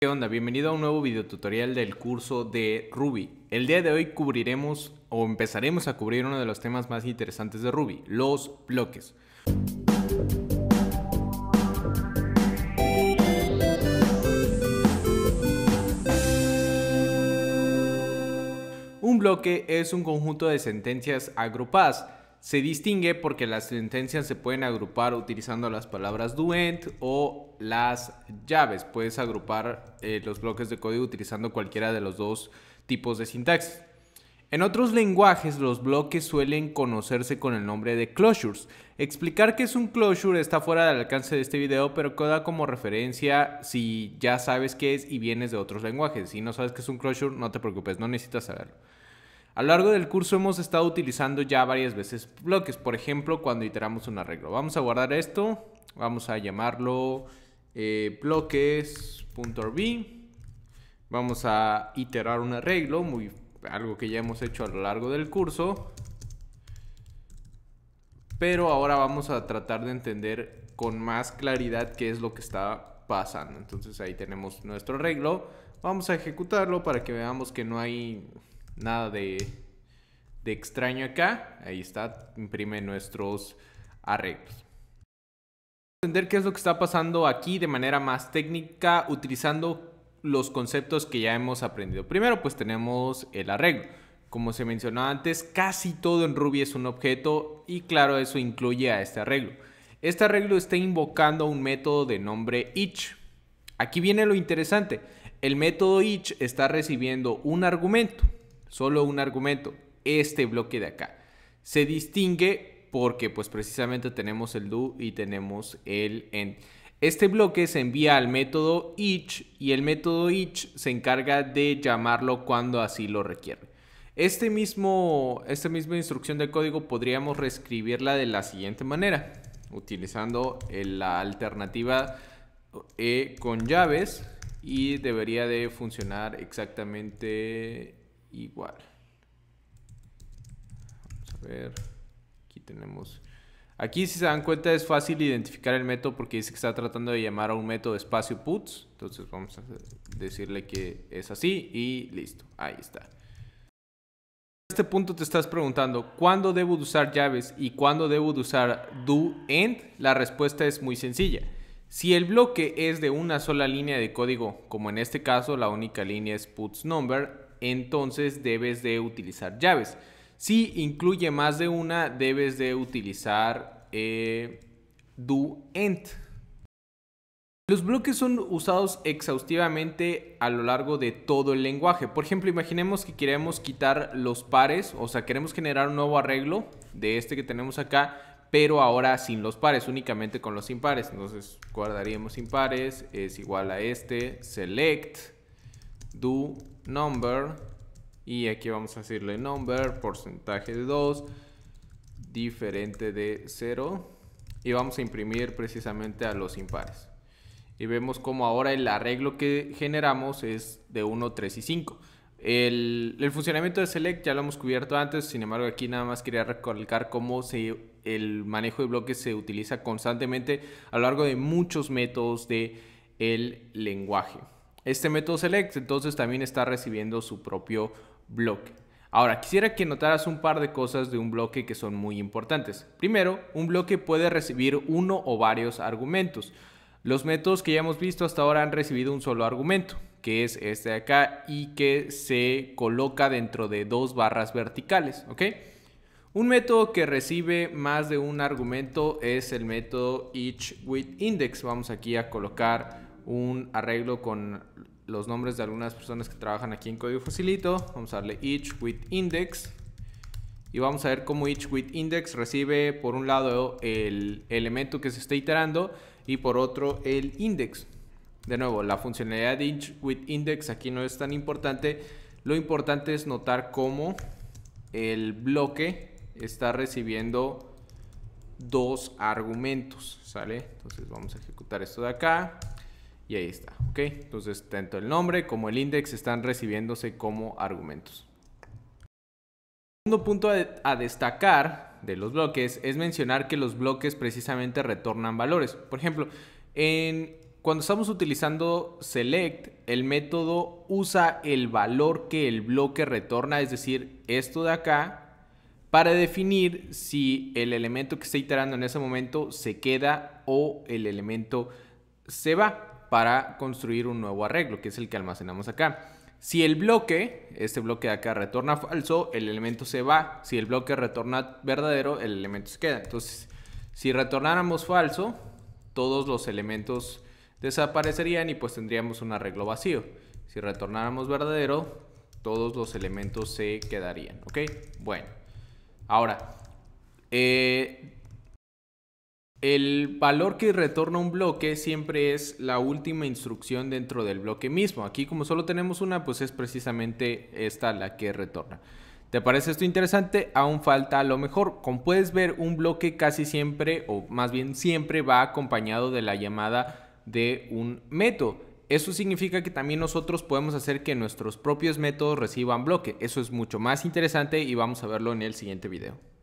¿Qué onda? Bienvenido a un nuevo video tutorial del curso de Ruby. El día de hoy cubriremos o empezaremos a cubrir uno de los temas más interesantes de Ruby, los bloques. Un bloque es un conjunto de sentencias agrupadas se distingue porque las sentencias se pueden agrupar utilizando las palabras duent o las llaves. Puedes agrupar eh, los bloques de código utilizando cualquiera de los dos tipos de sintaxis. En otros lenguajes los bloques suelen conocerse con el nombre de closures. Explicar qué es un closure está fuera del alcance de este video, pero queda como referencia si ya sabes qué es y vienes de otros lenguajes. Si no sabes qué es un closure, no te preocupes, no necesitas saberlo. A lo largo del curso hemos estado utilizando ya varias veces bloques, por ejemplo, cuando iteramos un arreglo. Vamos a guardar esto, vamos a llamarlo eh, bloques.rb. Vamos a iterar un arreglo, algo que ya hemos hecho a lo largo del curso. Pero ahora vamos a tratar de entender con más claridad qué es lo que está pasando. Entonces ahí tenemos nuestro arreglo. Vamos a ejecutarlo para que veamos que no hay nada de, extraño acá. Ahí está, imprime nuestros arreglos. Entender qué es lo que está pasando aquí de manera más técnica utilizando los conceptos que ya hemos aprendido. Primero pues tenemos el arreglo. Como se mencionó antes, casi todo en Ruby es un objeto y claro, eso incluye a este arreglo. Este arreglo está invocando un método de nombre each. Aquí viene lo interesante. El método each está recibiendo un argumento Solo un argumento, este bloque de acá. Se distingue porque pues precisamente tenemos el do y tenemos el end. Este bloque se envía al método each y el método each se encarga de llamarlo cuando así lo requiere. Este mismo, esta misma instrucción de código podríamos reescribirla de la siguiente manera, utilizando la alternativa e con llaves y debería de funcionar exactamente igual. Vamos a ver. Aquí tenemos... Aquí si se dan cuenta es fácil identificar el método porque dice que está tratando de llamar a un método espacio puts. Entonces vamos a decirle que es así y listo. Ahí está. En este punto te estás preguntando, ¿cuándo debo de usar llaves y cuándo debo de usar do end? La respuesta es muy sencilla. Si el bloque es de una sola línea de código, como en este caso la única línea es puts number, entonces debes de utilizar llaves. Si incluye más de una, debes de utilizar eh, doEnt. do end. Los bloques son usados exhaustivamente a lo largo de todo el lenguaje. Por ejemplo, imaginemos que queremos quitar los pares, o sea, queremos generar un nuevo arreglo de este que tenemos acá, pero ahora sin los pares, únicamente con los impares. Entonces, guardaríamos impares, es igual a este, select, do number y aquí vamos a decirle number porcentaje de 2 diferente de 0 y vamos a imprimir precisamente a los impares y vemos como ahora el arreglo que generamos es de 1, 3 y 5 el, funcionamiento de select ya lo hemos cubierto antes sin embargo aquí nada más quería recalcar cómo se el manejo de bloques se utiliza constantemente a lo largo de muchos métodos de el lenguaje este método select, entonces también está recibiendo su propio bloque. Ahora, quisiera que notaras un par de cosas de un bloque que son muy importantes. Primero, un bloque puede recibir uno o varios argumentos. Los métodos que ya hemos visto hasta ahora han recibido un solo argumento, que es este de acá y que se coloca dentro de dos barras verticales, ¿ok? Un método que recibe más de un argumento es el método each with index. Vamos aquí a colocar un arreglo con los nombres de algunas personas que trabajan aquí en Código Facilito. Vamos a darle each with index. Y vamos a ver cómo each with index recibe por un lado el elemento que se está iterando y por otro el index. De nuevo, la funcionalidad de each with index aquí no es tan importante. Lo importante es notar cómo el bloque está recibiendo dos argumentos, ¿sale? Entonces vamos a ejecutar esto de acá. Y ahí está, ¿ok? Entonces, tanto el nombre como el index están recibiéndose como argumentos. El segundo punto a destacar de los bloques es mencionar que los bloques precisamente retornan valores. Por ejemplo, en, cuando estamos utilizando select, el método usa el valor que el bloque retorna, es decir, esto de acá, para definir si el elemento que está iterando en ese momento se queda o el elemento se va para construir un nuevo arreglo, que es el que almacenamos acá. Si el bloque, este bloque de acá retorna falso, el elemento se va. Si el bloque retorna verdadero, el elemento se queda. Entonces, si retornáramos falso, todos los elementos desaparecerían y pues tendríamos un arreglo vacío. Si retornáramos verdadero, todos los elementos se quedarían, ¿ok? Bueno, ahora, eh, el valor que retorna un bloque siempre es la última instrucción dentro del bloque mismo. Aquí como solo tenemos una, pues es precisamente esta la que retorna. ¿Te parece esto interesante? Aún falta a lo mejor. Como puedes ver, un bloque casi siempre, o más bien siempre, va acompañado de la llamada de un método. Eso significa que también nosotros podemos hacer que nuestros propios métodos reciban bloque. Eso es mucho más interesante y vamos a verlo en el siguiente video.